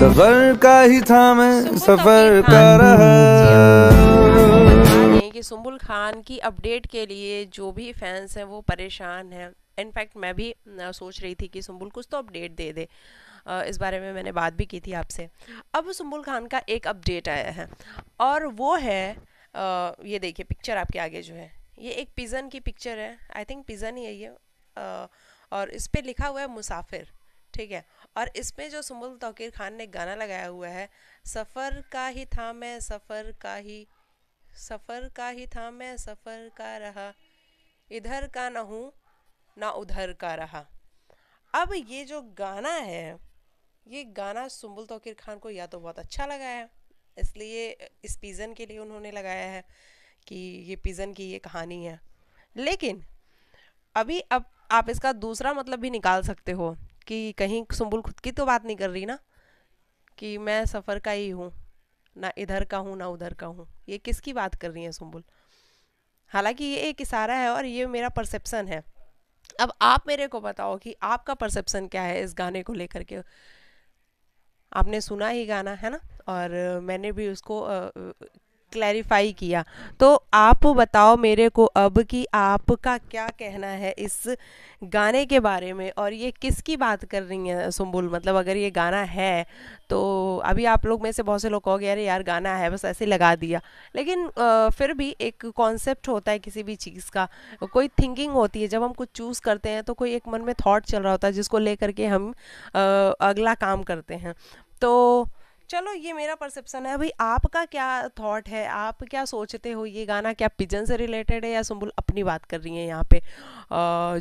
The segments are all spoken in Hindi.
सफर का ही था मैं सफर का रहा कि सुम्बुल खान की अपडेट के लिए जो भी फैंस हैं वो परेशान हैं इनफैक्ट मैं भी सोच रही थी कि सुम्बुल कुछ तो अपडेट दे दे इस बारे में मैंने बात भी की थी आपसे अब सुम्बुल खान का एक अपडेट आया है और वो है ये देखिए पिक्चर आपके आगे जो है ये एक पिज़न की पिक्चर है आई थिंक पिज़न ही है ये और इस पर लिखा हुआ है मुसाफिर ठीक है और इसमें जो सुमुल तोकीर खान ने गाना लगाया हुआ है सफ़र का ही था मैं सफ़र का ही सफ़र का ही था मैं सफ़र का रहा इधर का ना हूँ ना उधर का रहा अब ये जो गाना है ये गाना सुम्बुल तोकीर खान को या तो बहुत अच्छा लगा है इसलिए इस पीज़न के लिए उन्होंने लगाया है कि ये पीज़न की ये कहानी है लेकिन अभी अब आप इसका दूसरा मतलब भी निकाल सकते हो कि कहीं सुम्बुल खुद की तो बात नहीं कर रही ना कि मैं सफ़र का ही हूँ ना इधर का हूँ ना उधर का हूँ ये किसकी बात कर रही है सुम्बुल हालांकि ये एक इशारा है और ये मेरा परसेप्सन है अब आप मेरे को बताओ कि आपका परसेप्सन क्या है इस गाने को लेकर के आपने सुना ही गाना है ना और मैंने भी उसको क्लैरिफाई किया तो आप बताओ मेरे को अब कि आपका क्या कहना है इस गाने के बारे में और ये किसकी बात कर रही हैं सुम्बुल मतलब अगर ये गाना है तो अभी आप लोग में से बहुत से लोग कहोगे अरे यार गाना है बस ऐसे लगा दिया लेकिन आ, फिर भी एक कॉन्सेप्ट होता है किसी भी चीज़ का कोई थिंकिंग होती है जब हम कुछ चूज़ करते हैं तो कोई एक मन में थाट चल रहा होता है जिसको ले करके हम आ, अगला काम करते हैं तो चलो ये मेरा परसेप्शन है भाई आपका क्या थॉट है आप क्या सोचते हो ये गाना क्या पिजन से रिलेटेड है या सुम्बुल अपनी बात कर रही है यहाँ पे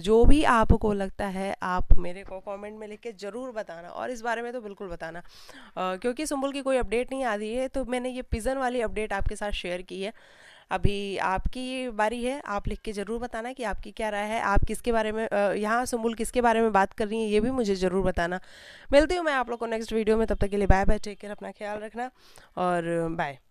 जो भी आपको लगता है आप मेरे को कमेंट में लिख के ज़रूर बताना और इस बारे में तो बिल्कुल बताना क्योंकि सुम्बुल की कोई अपडेट नहीं आ रही है तो मैंने ये पिजन वाली अपडेट आपके साथ शेयर की है अभी आपकी बारी है आप लिख के ज़रूर बताना कि आपकी क्या राय है आप किसके बारे में यहाँ सुमूल किसके बारे में बात कर रही हैं ये भी मुझे ज़रूर बताना मिलती हूँ मैं आप लोग को नेक्स्ट वीडियो में तब तक के लिए बाय बाय टेक केयर अपना ख्याल रखना और बाय